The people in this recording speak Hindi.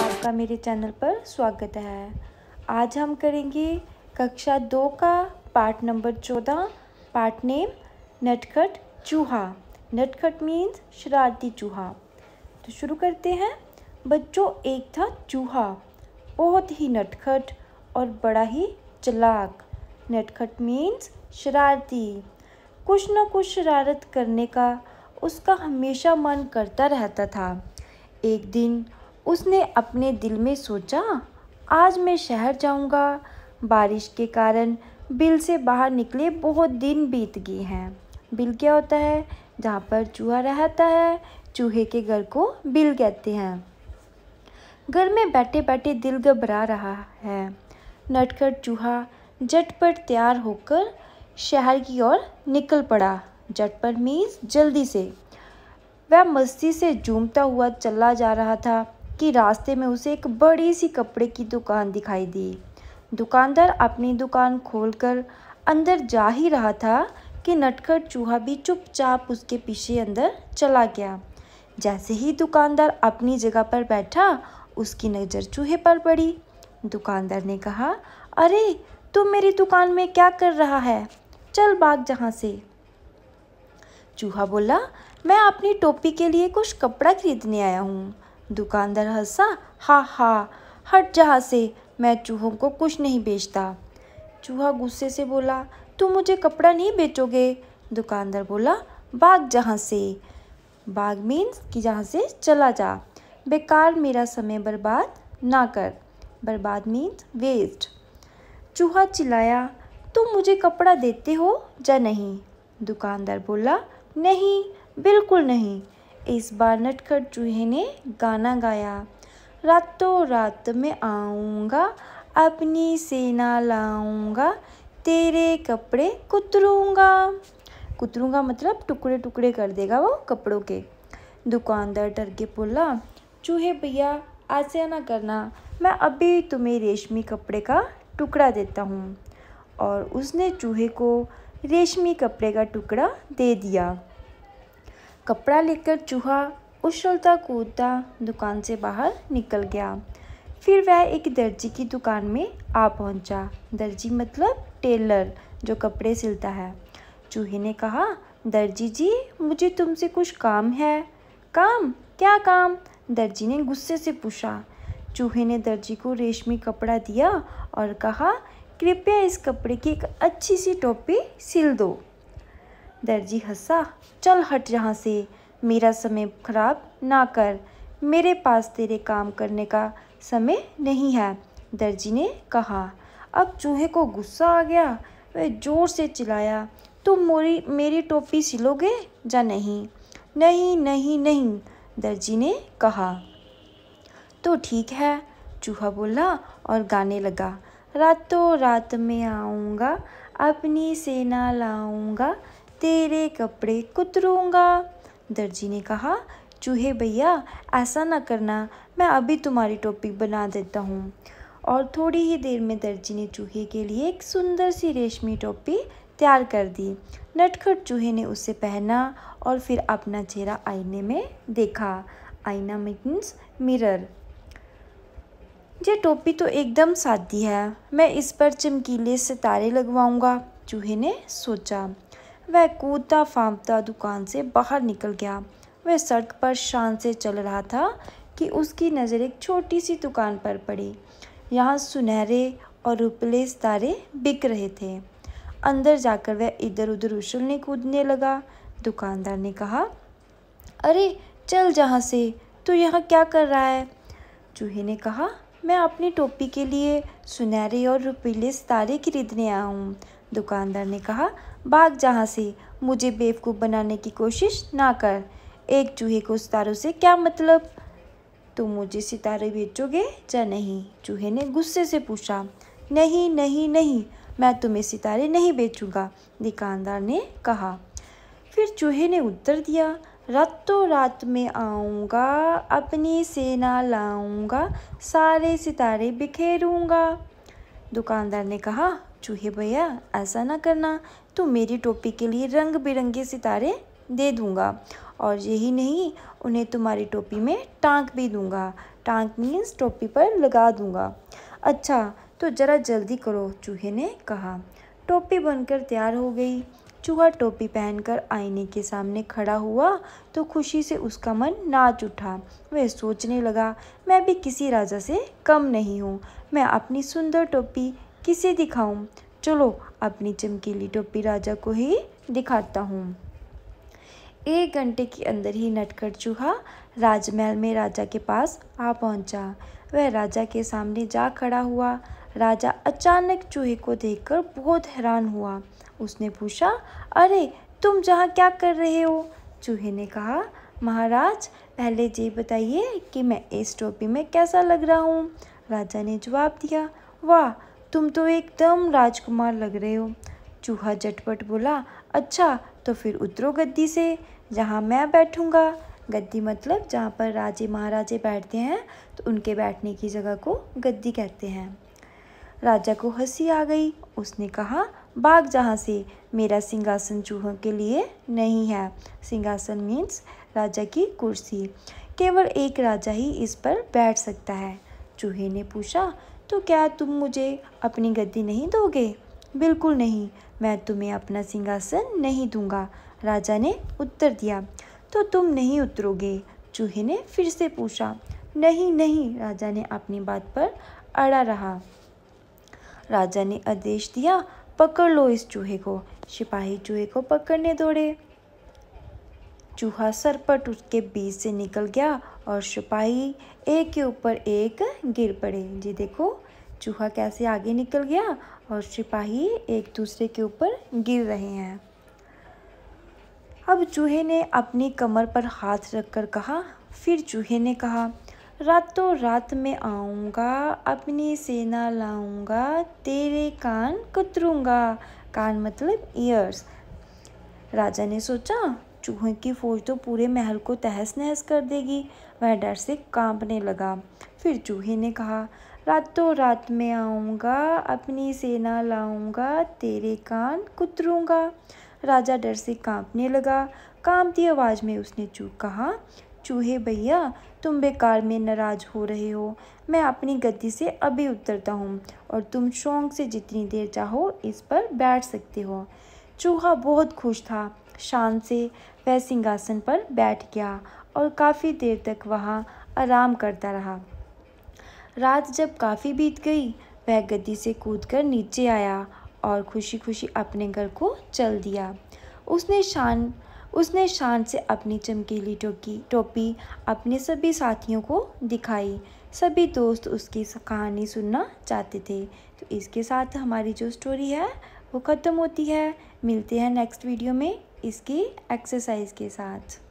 आपका मेरे चैनल पर स्वागत है आज हम करेंगे कक्षा दो का पार्ट नंबर चौदह पार्ट नेम नटखट चूहा नटखट मीन्स शरारती चूहा तो शुरू करते हैं बच्चों एक था चूहा बहुत ही नटखट और बड़ा ही चलाक नटखट मीन्स शरारती कुछ ना कुछ शरारत करने का उसका हमेशा मन करता रहता था एक दिन उसने अपने दिल में सोचा आज मैं शहर जाऊंगा। बारिश के कारण बिल से बाहर निकले बहुत दिन बीत गए हैं बिल क्या होता है जहाँ पर चूहा रहता है चूहे के घर को बिल कहते हैं घर में बैठे बैठे दिल घबरा रहा है नटखट चूहा झटपट तैयार होकर शहर की ओर निकल पड़ा झटपट मीन्स जल्दी से वह मस्ती से झूमता हुआ चला जा रहा था कि रास्ते में उसे एक बड़ी सी कपड़े की दुकान दिखाई दी दुकानदार अपनी दुकान खोलकर अंदर जा ही रहा था कि नटखट चूहा भी चुपचाप उसके पीछे अंदर चला गया जैसे ही दुकानदार अपनी जगह पर बैठा उसकी नज़र चूहे पर पड़ी दुकानदार ने कहा अरे तुम मेरी दुकान में क्या कर रहा है चल बाग जहाँ से चूहा बोला मैं अपनी टोपी के लिए कुछ कपड़ा खरीदने आया हूँ दुकानदार हंसा हा हा हट जहाँ से मैं चूहों को कुछ नहीं बेचता चूहा गुस्से से बोला तुम मुझे कपड़ा नहीं बेचोगे दुकानदार बोला बाग जहाँ से बाग मीन्स कि जहाँ से चला जा बेकार मेरा समय बर्बाद ना कर बर्बाद मीन्स वेस्ट चूहा चिल्लाया तुम मुझे कपड़ा देते हो या नहीं दुकानदार बोला नहीं बिल्कुल नहीं इस बार नटखट चूहे ने गाना गाया रातों रात में आऊँगा अपनी सेना लाऊँगा तेरे कपड़े कुतरूँगा कुतरूँगा मतलब टुकड़े टुकड़े कर देगा वो कपड़ों के दुकानदार डर के बोला चूहे भैया आसिया ना करना मैं अभी तुम्हें रेशमी कपड़े का टुकड़ा देता हूँ और उसने चूहे को रेशमी कपड़े का टुकड़ा दे दिया कपड़ा लेकर चूहा उछलता कूदता दुकान से बाहर निकल गया फिर वह एक दर्जी की दुकान में आ पहुंचा। दर्जी मतलब टेलर जो कपड़े सिलता है चूहे ने कहा दर्जी जी मुझे तुमसे कुछ काम है काम क्या काम दर्जी ने गुस्से से पूछा चूहे ने दर्जी को रेशमी कपड़ा दिया और कहा कृपया इस कपड़े की एक अच्छी सी टोपी सिल दो दर्जी हंसा चल हट यहाँ से मेरा समय खराब ना कर मेरे पास तेरे काम करने का समय नहीं है दर्जी ने कहा अब चूहे को गुस्सा आ गया वह ज़ोर से चिल्लाया तुम मोरी मेरी टोपी सिलोगे या नहीं नहीं नहीं नहीं दर्जी ने कहा तो ठीक है चूहा बोला और गाने लगा रातों रात में आऊँगा अपनी सेना लाऊँगा तेरे कपड़े कुतरूँगा दर्जी ने कहा चूहे भैया ऐसा ना करना मैं अभी तुम्हारी टोपी बना देता हूँ और थोड़ी ही देर में दर्जी ने चूहे के लिए एक सुंदर सी रेशमी टोपी तैयार कर दी नटखट चूहे ने उसे पहना और फिर अपना चेहरा आईने में देखा आईना मीन्स मिरर ये टोपी तो एकदम सादी है मैं इस पर चमकीले सितारे लगवाऊंगा चूहे ने सोचा वह कूदता फांपता दुकान से बाहर निकल गया वह सड़क पर शान से चल रहा था कि उसकी नज़र एक छोटी सी दुकान पर पड़ी यहाँ सुनहरे और रुपले सितारे बिक रहे थे अंदर जाकर वह इधर उधर उछलने कूदने लगा दुकानदार ने कहा अरे चल जहाँ से तू यहाँ क्या कर रहा है चूहे ने कहा मैं अपनी टोपी के लिए सुनहरे और रुपीले सितारे खरीदने आया हूँ दुकानदार ने कहा भाग जहाँ से मुझे बेवकूफ़ बनाने की कोशिश ना कर एक चूहे को सितारों से क्या मतलब तुम तो मुझे सितारे बेचोगे या नहीं चूहे ने गुस्से से पूछा नहीं नहीं नहीं मैं तुम्हें सितारे नहीं बेचूंगा दुकानदार ने कहा फिर चूहे ने उत्तर दिया रातों रात में आऊँगा अपनी सेना लाऊँगा सारे सितारे बिखेरूँगा दुकानदार ने कहा चूहे भैया ऐसा ना करना तो मेरी टोपी के लिए रंग बिरंगे सितारे दे दूँगा और यही नहीं उन्हें तुम्हारी टोपी में टाँग भी दूँगा टाँग मीन्स टोपी पर लगा दूँगा अच्छा तो ज़रा जल्दी करो चूहे ने कहा टोपी बनकर तैयार हो गई चूहा टोपी पहनकर आईने के सामने खड़ा हुआ तो खुशी से उसका मन नाच उठा वह सोचने लगा मैं भी किसी राजा से कम नहीं हूँ मैं अपनी सुंदर टोपी किसे दिखाऊँ चलो अपनी चमकीली टोपी राजा को ही दिखाता हूँ एक घंटे के अंदर ही नटखट चूहा राजमहल में राजा के पास आ पहुंचा वह राजा के सामने जा खड़ा हुआ राजा अचानक चूहे को देखकर बहुत हैरान हुआ उसने पूछा अरे तुम जहाँ क्या कर रहे हो चूहे ने कहा महाराज पहले ये बताइए कि मैं इस टोपी में कैसा लग रहा हूँ राजा ने जवाब दिया वाह तुम तो एकदम राजकुमार लग रहे हो चूहा झटपट बोला अच्छा तो फिर उतरो गद्दी से जहाँ मैं बैठूँगा गद्दी मतलब जहाँ पर राजे महाराजे बैठते हैं तो उनके बैठने की जगह को गद्दी कहते हैं राजा को हंसी आ गई उसने कहा बाग जहाँ से मेरा सिंहासन चूहों के लिए नहीं है सिंहासन मीन्स राजा की कुर्सी केवल एक राजा ही इस पर बैठ सकता है चूहे ने पूछा तो क्या तुम मुझे अपनी गद्दी नहीं दोगे बिल्कुल नहीं मैं तुम्हें अपना सिंहासन नहीं दूंगा राजा ने उत्तर दिया तो तुम नहीं उतरोगे चूहे ने फिर से पूछा नहीं नहीं राजा ने अपनी बात पर अड़ा रहा राजा ने आदेश दिया पकड़ लो इस चूहे को सिपाही चूहे को पकड़ने दौड़े चूहा सरपट उसके बीच से निकल गया और सिपाही एक के ऊपर एक गिर पड़े जी देखो चूहा कैसे आगे निकल गया और सिपाही एक दूसरे के ऊपर गिर रहे हैं अब चूहे ने अपनी कमर पर हाथ रखकर कहा फिर चूहे ने कहा रातों रात में आऊँगा अपनी सेना लाऊँगा तेरे कान कतरूँगा कान मतलब ईयर्स राजा ने सोचा चूहे की फौज तो पूरे महल को तहस नहस कर देगी वह डर से कांपने लगा फिर चूहे ने कहा रातों रात में आऊँगा अपनी सेना लाऊँगा तेरे कान कुतरूँगा राजा डर से कांपने लगा कांपती आवाज़ में उसने चूह कहा चूहे भैया तुम बेकार में नाराज हो रहे हो मैं अपनी गद्दी से अभी उतरता हूँ और तुम शौक से जितनी देर चाहो इस पर बैठ सकते हो चूहा बहुत खुश था शान से वह सिंहासन पर बैठ गया और काफ़ी देर तक वहाँ आराम करता रहा रात जब काफ़ी बीत गई वह गद्दी से कूदकर नीचे आया और खुशी खुशी अपने घर को चल दिया उसने शान उसने शान से अपनी चमकीली टोकी टोपी अपने सभी साथियों को दिखाई सभी दोस्त उसकी कहानी सुनना चाहते थे तो इसके साथ हमारी जो स्टोरी है वो ख़त्म होती है मिलते हैं नेक्स्ट वीडियो में इसकी एक्सरसाइज के साथ